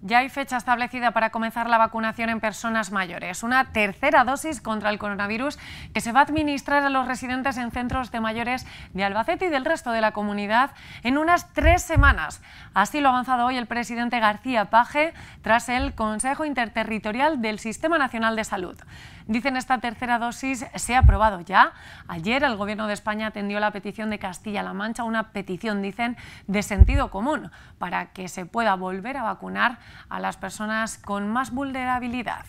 Ya hay fecha establecida para comenzar la vacunación en personas mayores, una tercera dosis contra el coronavirus que se va a administrar a los residentes en centros de mayores de Albacete y del resto de la comunidad en unas tres semanas. Así lo ha avanzado hoy el presidente García Paje tras el Consejo Interterritorial del Sistema Nacional de Salud. Dicen esta tercera dosis se ha aprobado ya. Ayer el Gobierno de España atendió la petición de Castilla-La Mancha, una petición, dicen, de sentido común para que se pueda volver a vacunar a las personas con más vulnerabilidad.